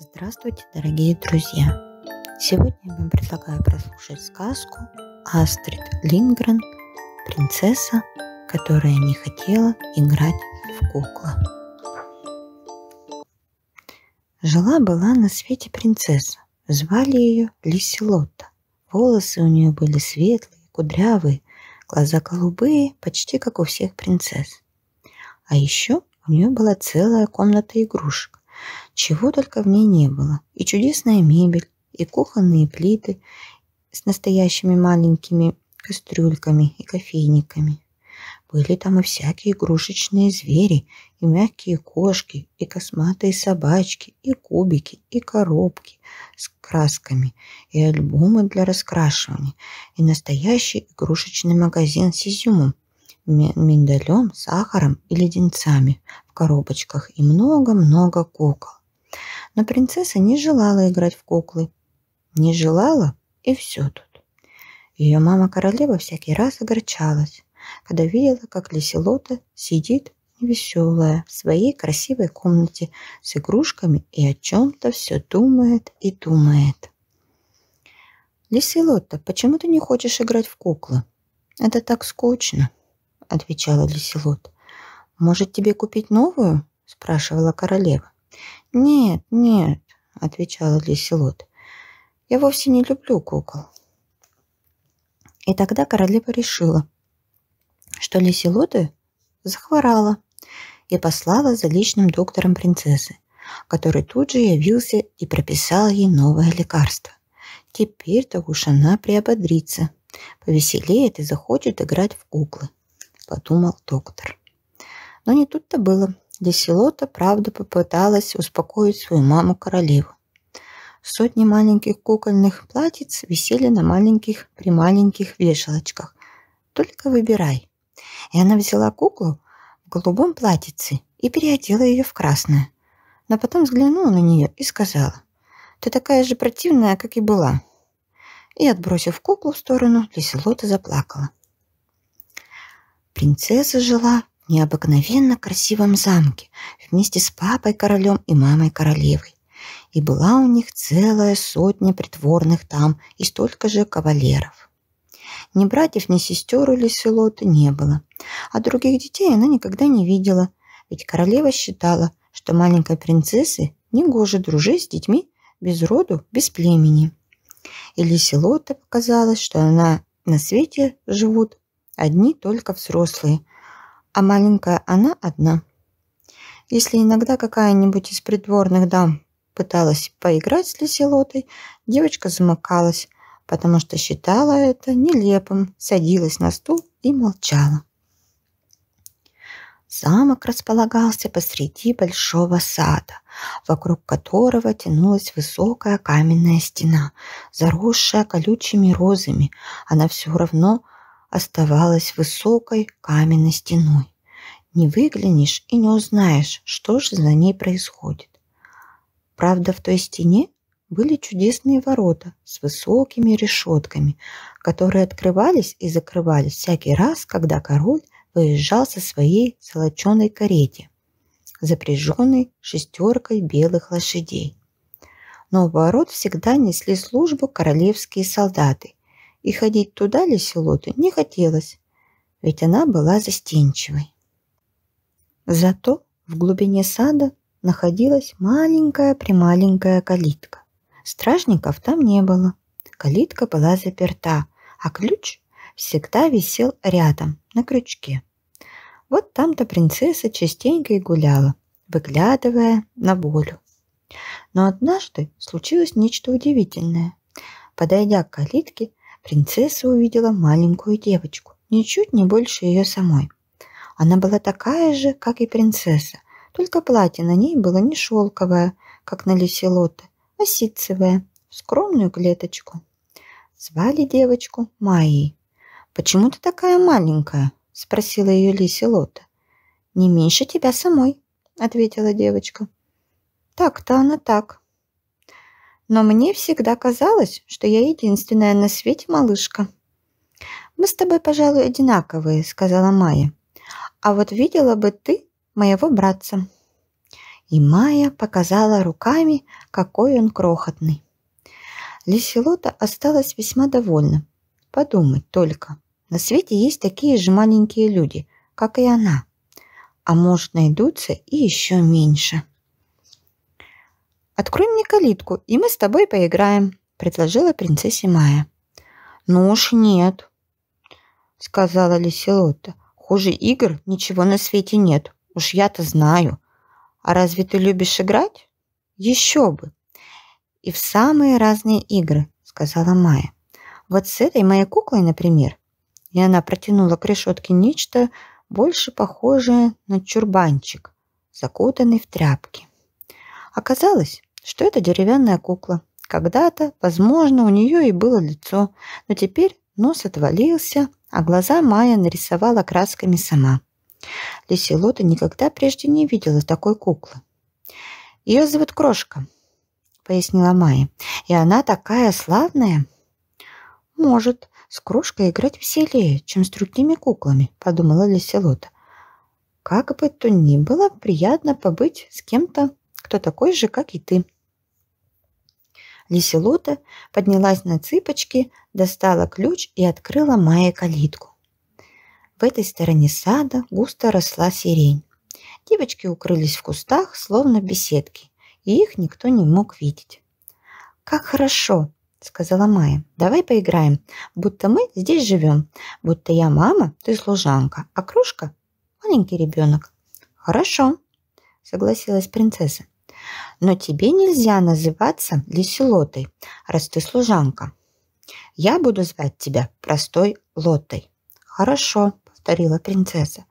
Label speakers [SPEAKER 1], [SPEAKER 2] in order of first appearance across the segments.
[SPEAKER 1] Здравствуйте, дорогие друзья! Сегодня я вам предлагаю прослушать сказку Астрид Лингрен «Принцесса, которая не хотела играть в куклы». Жила-была на свете принцесса. Звали ее Лиселотта. Волосы у нее были светлые, кудрявые, глаза голубые, почти как у всех принцесс. А еще у нее была целая комната игрушек чего только в ней не было. И чудесная мебель, и кухонные плиты с настоящими маленькими кастрюльками и кофейниками. Были там и всякие игрушечные звери, и мягкие кошки, и косматые собачки, и кубики, и коробки с красками, и альбомы для раскрашивания, и настоящий игрушечный магазин с изюмом, миндалем, сахаром и леденцами в коробочках и много-много кукол. Но принцесса не желала играть в куклы. Не желала, и все тут. Ее мама-королева всякий раз огорчалась, когда видела, как Леселота сидит веселая в своей красивой комнате с игрушками и о чем-то все думает и думает. «Леселота, почему ты не хочешь играть в куклы? Это так скучно!» – отвечала Лиселот. «Может, тебе купить новую?» – спрашивала королева. «Нет, нет», – отвечала Лиселот. «Я вовсе не люблю кукол». И тогда королева решила, что Лиселоты захворала и послала за личным доктором принцессы, который тут же явился и прописал ей новое лекарство. Теперь-то уж она приободрится, повеселеет и захочет играть в куклы подумал доктор. Но не тут-то было. Деселота, правда, попыталась успокоить свою маму-королеву. Сотни маленьких кукольных платьиц висели на маленьких прималеньких вешалочках. Только выбирай. И она взяла куклу в голубом платьице и переодела ее в красное. Но потом взглянула на нее и сказала, «Ты такая же противная, как и была». И, отбросив куклу в сторону, Леселота заплакала. Принцесса жила в необыкновенно красивом замке вместе с папой-королем и мамой-королевой. И была у них целая сотня притворных там и столько же кавалеров. Ни братьев, ни сестер у Лиселоты не было, а других детей она никогда не видела, ведь королева считала, что маленькой принцессы негоже дружить с детьми без роду, без племени. И Лиселота показалось, что она на свете живут Одни только взрослые, а маленькая она одна. Если иногда какая-нибудь из придворных дам пыталась поиграть с Леселотой, девочка замыкалась, потому что считала это нелепым, садилась на стул и молчала. Замок располагался посреди большого сада, вокруг которого тянулась высокая каменная стена, заросшая колючими розами. Она все равно оставалась высокой каменной стеной. Не выглянешь и не узнаешь, что же за ней происходит. Правда, в той стене были чудесные ворота с высокими решетками, которые открывались и закрывались всякий раз, когда король выезжал со своей золоченой карете, запряженной шестеркой белых лошадей. Но в ворот всегда несли службу королевские солдаты и ходить туда Леселоту не хотелось, ведь она была застенчивой. Зато в глубине сада находилась маленькая-прималенькая калитка. Стражников там не было. Калитка была заперта, а ключ всегда висел рядом, на крючке. Вот там-то принцесса частенько и гуляла, выглядывая на волю. Но однажды случилось нечто удивительное. Подойдя к калитке, принцесса увидела маленькую девочку, ничуть не больше ее самой. Она была такая же, как и принцесса, только платье на ней было не шелковое, как на Леселоте, а ситцевое, в скромную клеточку. Звали девочку Майей. «Почему ты такая маленькая?» – спросила ее Леселота. «Не меньше тебя самой», – ответила девочка. «Так-то она так, но мне всегда казалось, что я единственная на свете малышка. «Мы с тобой, пожалуй, одинаковые», — сказала Майя. «А вот видела бы ты моего братца». И Майя показала руками, какой он крохотный. Лиселота осталась весьма довольна. Подумать только, на свете есть такие же маленькие люди, как и она. А может, найдутся и еще меньше. «Открой мне калитку, и мы с тобой поиграем», – предложила принцессе Майя. «Ну уж нет», – сказала Лиселота. «Хуже игр ничего на свете нет. Уж я-то знаю. А разве ты любишь играть?» «Еще бы!» «И в самые разные игры», – сказала Майя. «Вот с этой моей куклой, например». И она протянула к решетке нечто больше похожее на чурбанчик, закутанный в тряпки. Оказалось, что это деревянная кукла. Когда-то, возможно, у нее и было лицо, но теперь нос отвалился, а глаза Майя нарисовала красками сама. Лисилота никогда прежде не видела такой куклы. «Ее зовут Крошка», — пояснила Майя. «И она такая славная». «Может, с Крошкой играть веселее, чем с другими куклами», — подумала Лисилота. «Как бы то ни было, приятно побыть с кем-то кто такой же, как и ты. Лиселота поднялась на цыпочки, достала ключ и открыла Майе калитку. В этой стороне сада густо росла сирень. Девочки укрылись в кустах, словно беседки, и их никто не мог видеть. «Как хорошо!» — сказала Майя. «Давай поиграем, будто мы здесь живем, будто я мама, ты служанка, а Кружка — маленький ребенок». «Хорошо», — согласилась принцесса. Но тебе нельзя называться Лиселотой, раз ты служанка. Я буду звать тебя простой Лотой. Хорошо, повторила принцесса.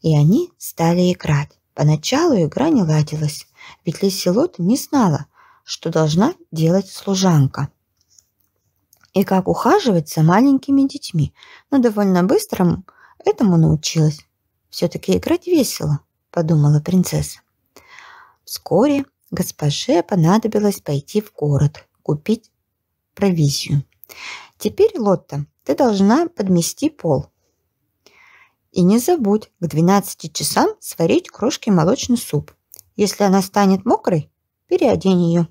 [SPEAKER 1] И они стали играть. Поначалу игра не ладилась, ведь Лиселота не знала, что должна делать служанка и как ухаживать за маленькими детьми, но довольно быстро этому научилась. «Все-таки играть весело», — подумала принцесса. Вскоре госпоже понадобилось пойти в город, купить провизию. «Теперь, Лотта, ты должна подмести пол». И не забудь к 12 часам сварить крошки молочный суп. Если она станет мокрой, переодень ее.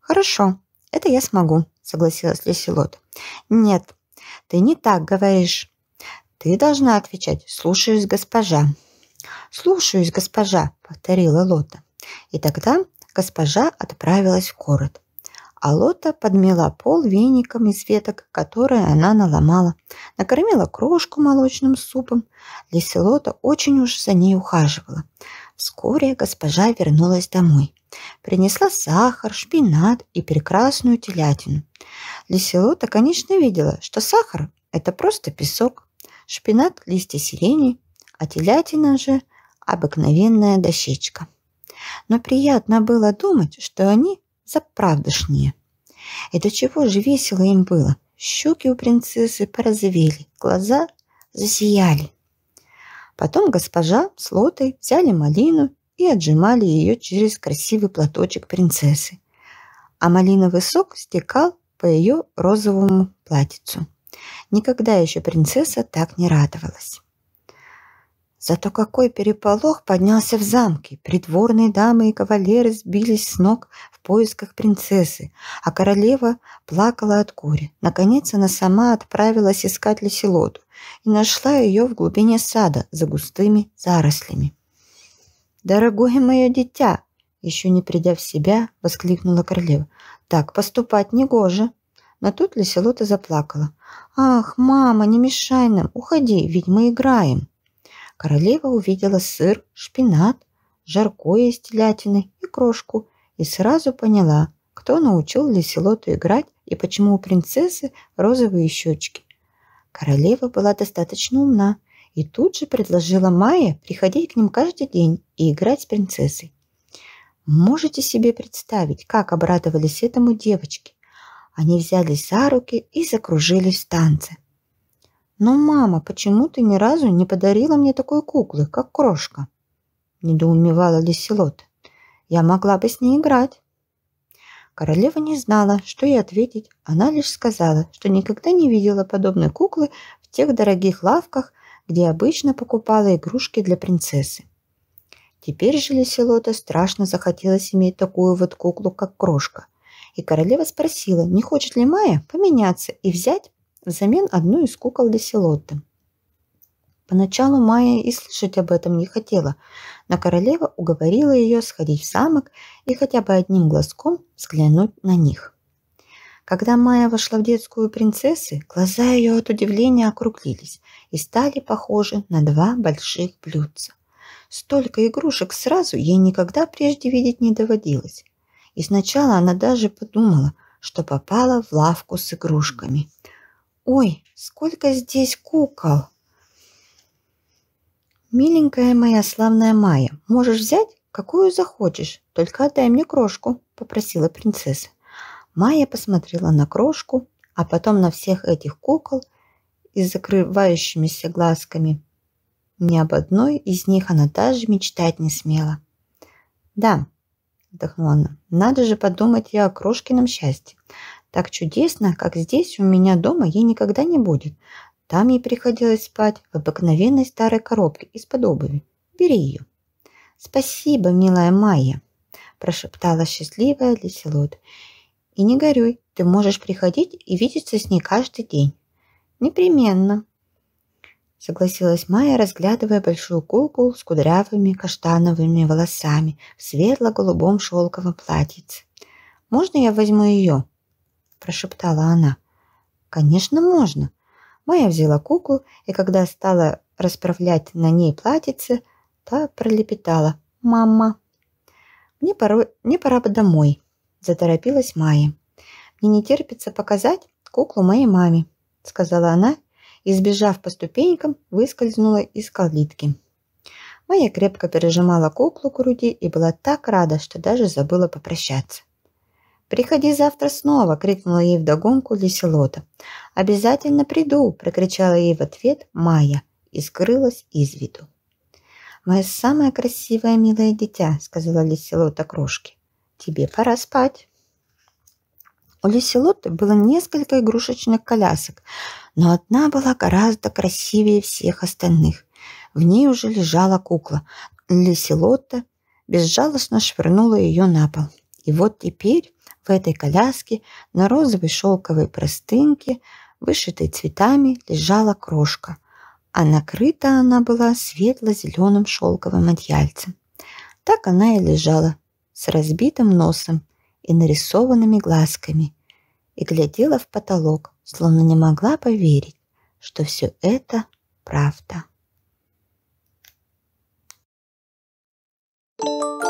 [SPEAKER 1] Хорошо, это я смогу, согласилась Лесилот. Нет, ты не так говоришь. Ты должна отвечать «слушаюсь, госпожа». «Слушаюсь, госпожа», — повторила Лота. И тогда госпожа отправилась в город. А Лота подмела пол веником из веток, которые она наломала, накормила крошку молочным супом. Лиселота очень уж за ней ухаживала. Вскоре госпожа вернулась домой. Принесла сахар, шпинат и прекрасную телятину. Лиселота, конечно, видела, что сахар – это просто песок, шпинат – листья сирени, а телятина же – обыкновенная дощечка но приятно было думать, что они заправдышнее. И до чего же весело им было. Щеки у принцессы поразвели, глаза засияли. Потом госпожа с лотой взяли малину и отжимали ее через красивый платочек принцессы. А малиновый сок стекал по ее розовому платьицу. Никогда еще принцесса так не радовалась. Зато какой переполох поднялся в замке. Придворные дамы и кавалеры сбились с ног в поисках принцессы, а королева плакала от горя. Наконец она сама отправилась искать Леселоту и нашла ее в глубине сада за густыми зарослями. «Дорогое мое дитя!» Еще не придя в себя, воскликнула королева. «Так поступать негоже!» Но тут Леселота заплакала. «Ах, мама, не мешай нам! Уходи, ведь мы играем!» Королева увидела сыр, шпинат, жаркое из телятины и крошку и сразу поняла, кто научил Лиселоту играть и почему у принцессы розовые щечки. Королева была достаточно умна и тут же предложила Майе приходить к ним каждый день и играть с принцессой. Можете себе представить, как обрадовались этому девочки. Они взялись за руки и закружились в танце. «Но, мама, почему ты ни разу не подарила мне такой куклы, как крошка?» Недоумевала Лиселот. «Я могла бы с ней играть». Королева не знала, что ей ответить. Она лишь сказала, что никогда не видела подобной куклы в тех дорогих лавках, где обычно покупала игрушки для принцессы. Теперь же Леселота страшно захотелось иметь такую вот куклу, как крошка. И королева спросила, не хочет ли Майя поменяться и взять взамен одну из кукол Леселотты. Поначалу Майя и слышать об этом не хотела, но королева уговорила ее сходить в замок и хотя бы одним глазком взглянуть на них. Когда Майя вошла в детскую принцессы, глаза ее от удивления округлились и стали похожи на два больших блюдца. Столько игрушек сразу ей никогда прежде видеть не доводилось. И сначала она даже подумала, что попала в лавку с игрушками – Ой, сколько здесь кукол! Миленькая моя славная Майя, можешь взять, какую захочешь, только отдай мне крошку, попросила принцесса. Майя посмотрела на крошку, а потом на всех этих кукол и закрывающимися глазками. Ни об одной из них она даже мечтать не смела. «Да», – вздохнула она, – «надо же подумать и о крошкином счастье. Так чудесно, как здесь у меня дома ей никогда не будет. Там ей приходилось спать в обыкновенной старой коробке из-под обуви. Бери ее. «Спасибо, милая Майя», – прошептала счастливая Леселот. «И не горюй, ты можешь приходить и видеться с ней каждый день». «Непременно», – согласилась Майя, разглядывая большую куклу с кудрявыми каштановыми волосами в светло-голубом шелковом платьице. «Можно я возьму ее?» прошептала она. «Конечно, можно». Майя взяла куклу, и когда стала расправлять на ней платьице, та пролепетала. «Мама, мне, пора, мне пора домой», – заторопилась Майя. «Мне не терпится показать куклу моей маме», – сказала она, и, сбежав по ступенькам, выскользнула из калитки. Майя крепко пережимала куклу к груди и была так рада, что даже забыла попрощаться. «Приходи завтра снова!» – крикнула ей вдогонку Леселота. «Обязательно приду!» – прокричала ей в ответ Майя и скрылась из виду. «Моя самая красивая милое дитя!» – сказала Леселота крошке. «Тебе пора спать!» У Леселоты было несколько игрушечных колясок, но одна была гораздо красивее всех остальных. В ней уже лежала кукла. Леселота безжалостно швырнула ее на пол. И вот теперь в этой коляске на розовой шелковой простынке, вышитой цветами, лежала крошка, а накрыта она была светло-зеленым шелковым одеяльцем. Так она и лежала, с разбитым носом и нарисованными глазками, и глядела в потолок, словно не могла поверить, что все это правда. Thank you.